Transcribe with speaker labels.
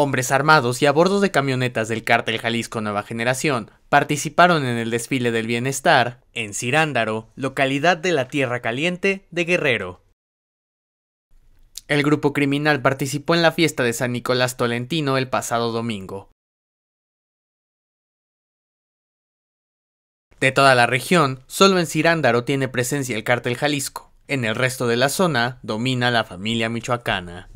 Speaker 1: Hombres armados y a bordo de camionetas del cártel Jalisco Nueva Generación participaron en el desfile del bienestar en Cirándaro, localidad de la Tierra
Speaker 2: Caliente de Guerrero. El grupo criminal participó en la fiesta de San Nicolás Tolentino el pasado domingo. De toda la región, solo en Cirándaro tiene presencia el cártel
Speaker 1: Jalisco. En el resto de la zona domina la familia michoacana.